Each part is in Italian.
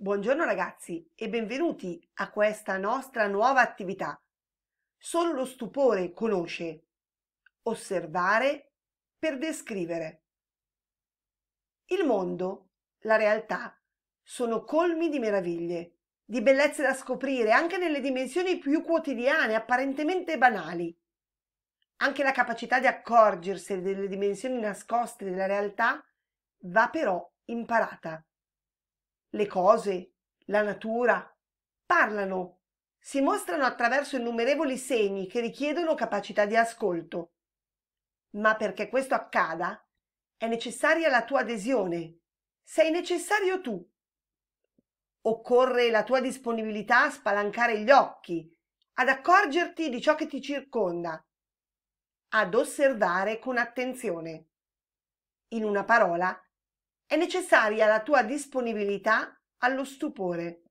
Buongiorno ragazzi e benvenuti a questa nostra nuova attività. Solo lo stupore conosce. Osservare per descrivere. Il mondo, la realtà, sono colmi di meraviglie, di bellezze da scoprire anche nelle dimensioni più quotidiane, apparentemente banali. Anche la capacità di accorgersi delle dimensioni nascoste della realtà va però imparata le cose, la natura. Parlano, si mostrano attraverso innumerevoli segni che richiedono capacità di ascolto. Ma perché questo accada è necessaria la tua adesione. Sei necessario tu. Occorre la tua disponibilità a spalancare gli occhi, ad accorgerti di ciò che ti circonda, ad osservare con attenzione. In una parola, è necessaria la tua disponibilità allo stupore.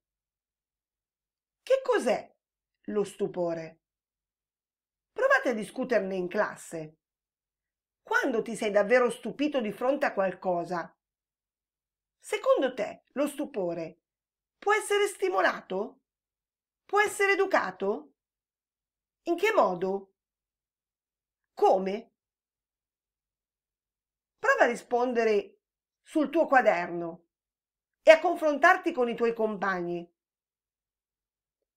Che cos'è lo stupore? Provate a discuterne in classe. Quando ti sei davvero stupito di fronte a qualcosa? Secondo te lo stupore può essere stimolato? Può essere educato? In che modo? Come? Prova a rispondere sul tuo quaderno e a confrontarti con i tuoi compagni.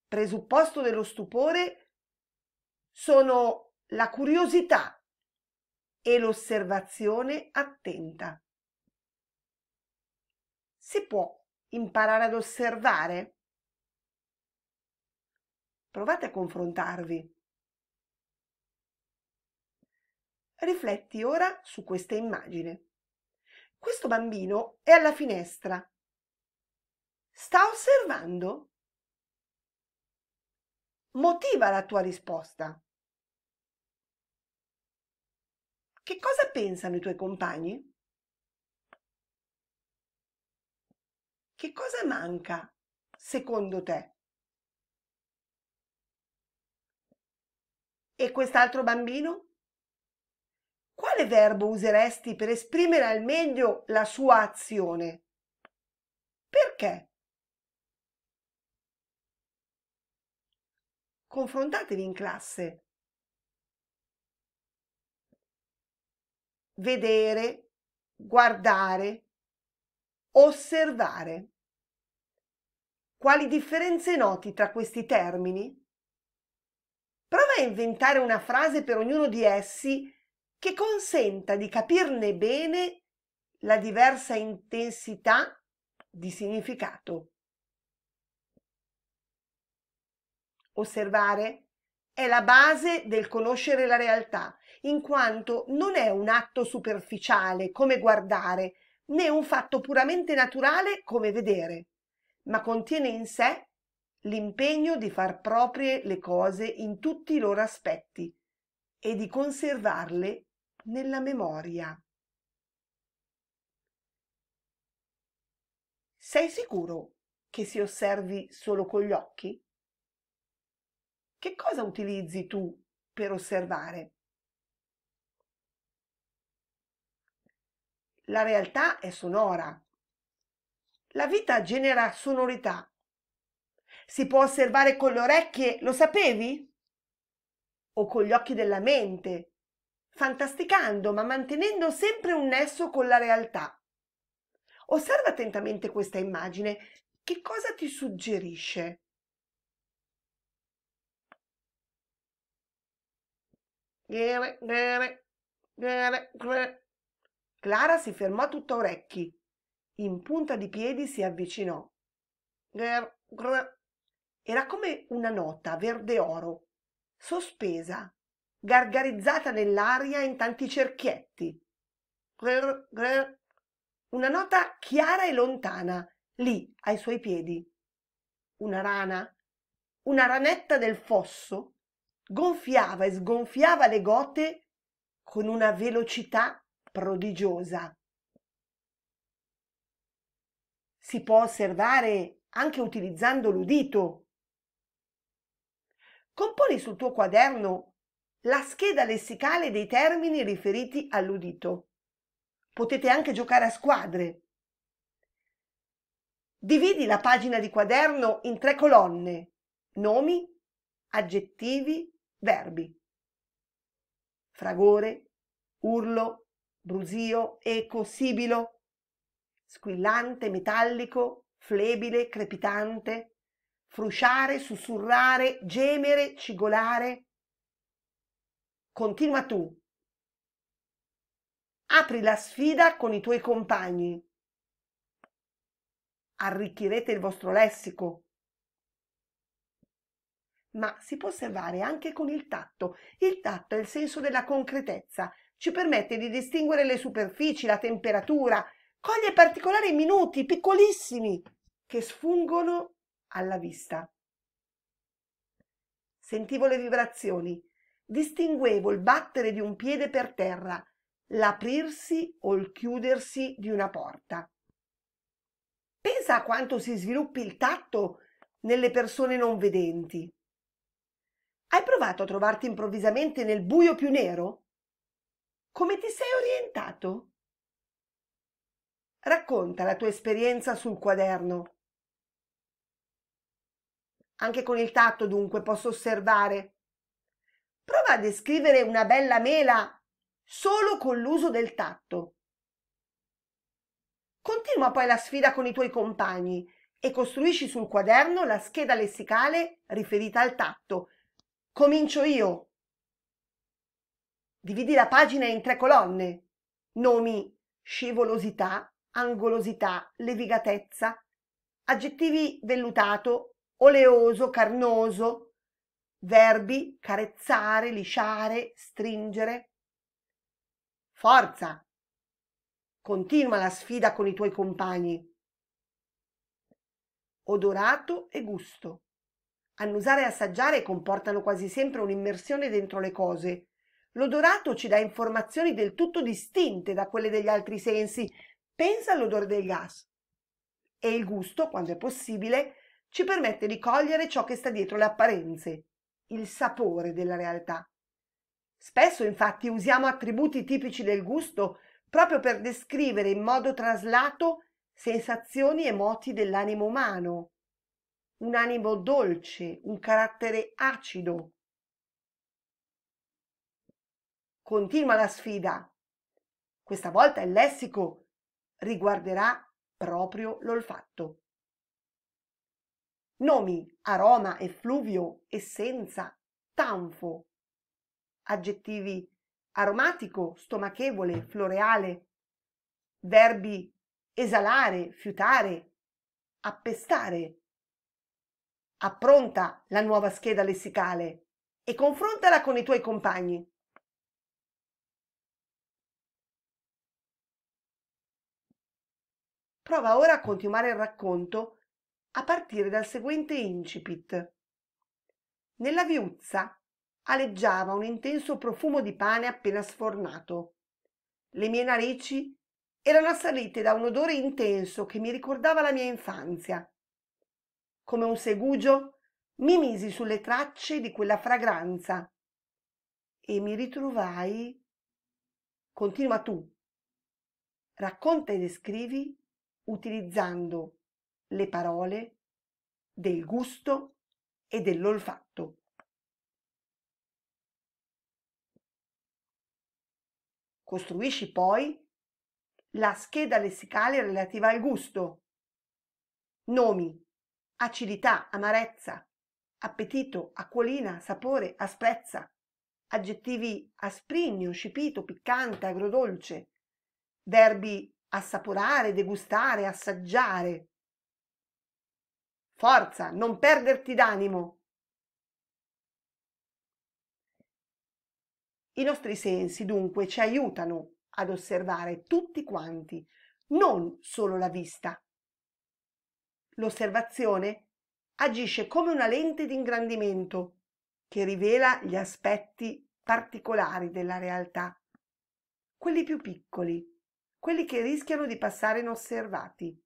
Presupposto dello stupore sono la curiosità e l'osservazione attenta. Si può imparare ad osservare? Provate a confrontarvi. Rifletti ora su questa immagine questo bambino è alla finestra. Sta osservando? Motiva la tua risposta. Che cosa pensano i tuoi compagni? Che cosa manca secondo te? E quest'altro bambino? quale verbo useresti per esprimere al meglio la sua azione? Perché? Confrontatevi in classe. Vedere, guardare, osservare. Quali differenze noti tra questi termini? Prova a inventare una frase per ognuno di essi che consenta di capirne bene la diversa intensità di significato. Osservare è la base del conoscere la realtà, in quanto non è un atto superficiale come guardare, né un fatto puramente naturale come vedere, ma contiene in sé l'impegno di far proprie le cose in tutti i loro aspetti e di conservarle nella memoria. Sei sicuro che si osservi solo con gli occhi? Che cosa utilizzi tu per osservare? La realtà è sonora. La vita genera sonorità. Si può osservare con le orecchie, lo sapevi? O con gli occhi della mente, fantasticando ma mantenendo sempre un nesso con la realtà. Osserva attentamente questa immagine. Che cosa ti suggerisce? Clara si fermò tutta orecchi. In punta di piedi si avvicinò. Era come una nota verde oro, sospesa, gargarizzata nell'aria in tanti cerchietti. Grr, grr. Una nota chiara e lontana, lì, ai suoi piedi. Una rana, una ranetta del fosso, gonfiava e sgonfiava le gote con una velocità prodigiosa. Si può osservare anche utilizzando l'udito. Componi sul tuo quaderno la scheda lessicale dei termini riferiti all'udito. Potete anche giocare a squadre. Dividi la pagina di quaderno in tre colonne, nomi, aggettivi, verbi. Fragore, urlo, brusio, eco, sibilo, squillante, metallico, flebile, crepitante, frusciare, sussurrare, gemere, cigolare, continua tu. Apri la sfida con i tuoi compagni. Arricchirete il vostro lessico. Ma si può osservare anche con il tatto. Il tatto è il senso della concretezza. Ci permette di distinguere le superfici, la temperatura, coglie particolari minuti, piccolissimi, che sfungono alla vista. Sentivo le vibrazioni, distinguevo il battere di un piede per terra, l'aprirsi o il chiudersi di una porta. Pensa a quanto si sviluppi il tatto nelle persone non vedenti. Hai provato a trovarti improvvisamente nel buio più nero? Come ti sei orientato? Racconta la tua esperienza sul quaderno. Anche con il tatto, dunque, posso osservare prova a descrivere una bella mela solo con l'uso del tatto. Continua poi la sfida con i tuoi compagni e costruisci sul quaderno la scheda lessicale riferita al tatto. Comincio io. Dividi la pagina in tre colonne. Nomi, scivolosità, angolosità, levigatezza, aggettivi vellutato, oleoso, carnoso, Verbi carezzare, lisciare, stringere. Forza! Continua la sfida con i tuoi compagni. Odorato e gusto. Annusare e assaggiare comportano quasi sempre un'immersione dentro le cose. L'odorato ci dà informazioni del tutto distinte da quelle degli altri sensi. Pensa all'odore del gas. E il gusto, quando è possibile, ci permette di cogliere ciò che sta dietro le apparenze il sapore della realtà. Spesso infatti usiamo attributi tipici del gusto proprio per descrivere in modo traslato sensazioni e moti dell'animo umano. Un animo dolce, un carattere acido. Continua la sfida. Questa volta il lessico riguarderà proprio l'olfatto. Nomi aroma, effluvio, essenza, tanfo. Aggettivi aromatico, stomachevole, floreale. Verbi esalare, fiutare, appestare. Appronta la nuova scheda lessicale e confrontala con i tuoi compagni. Prova ora a continuare il racconto a partire dal seguente incipit. Nella viuzza aleggiava un intenso profumo di pane appena sfornato. Le mie narici erano assalite da un odore intenso che mi ricordava la mia infanzia. Come un segugio mi misi sulle tracce di quella fragranza e mi ritrovai. Continua tu. Racconta e descrivi utilizzando le parole, del gusto e dell'olfatto. Costruisci poi la scheda lessicale relativa al gusto. Nomi, acidità, amarezza, appetito, acquolina, sapore, asprezza, aggettivi asprigno, scipito, piccante, agrodolce, verbi assaporare, degustare, assaggiare. Forza, non perderti d'animo. I nostri sensi dunque ci aiutano ad osservare tutti quanti, non solo la vista. L'osservazione agisce come una lente di ingrandimento che rivela gli aspetti particolari della realtà, quelli più piccoli, quelli che rischiano di passare inosservati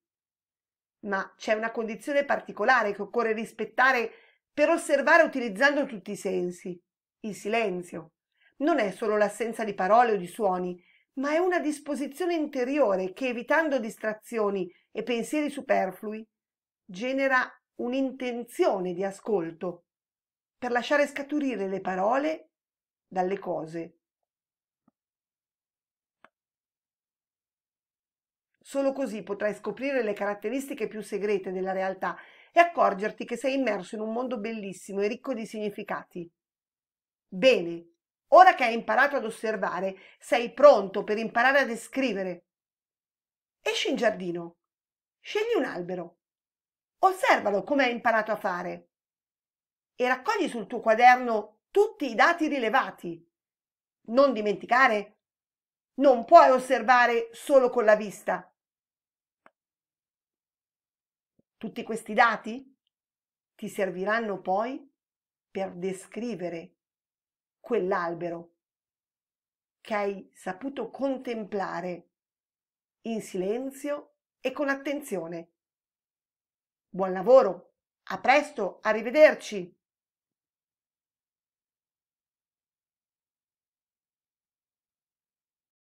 ma c'è una condizione particolare che occorre rispettare per osservare utilizzando tutti i sensi, il silenzio. Non è solo l'assenza di parole o di suoni, ma è una disposizione interiore che, evitando distrazioni e pensieri superflui, genera un'intenzione di ascolto per lasciare scaturire le parole dalle cose Solo così potrai scoprire le caratteristiche più segrete della realtà e accorgerti che sei immerso in un mondo bellissimo e ricco di significati. Bene, ora che hai imparato ad osservare, sei pronto per imparare a descrivere. Esci in giardino. Scegli un albero. Osservalo come hai imparato a fare. E raccogli sul tuo quaderno tutti i dati rilevati. Non dimenticare, non puoi osservare solo con la vista. Tutti questi dati ti serviranno poi per descrivere quell'albero che hai saputo contemplare in silenzio e con attenzione. Buon lavoro, a presto, arrivederci!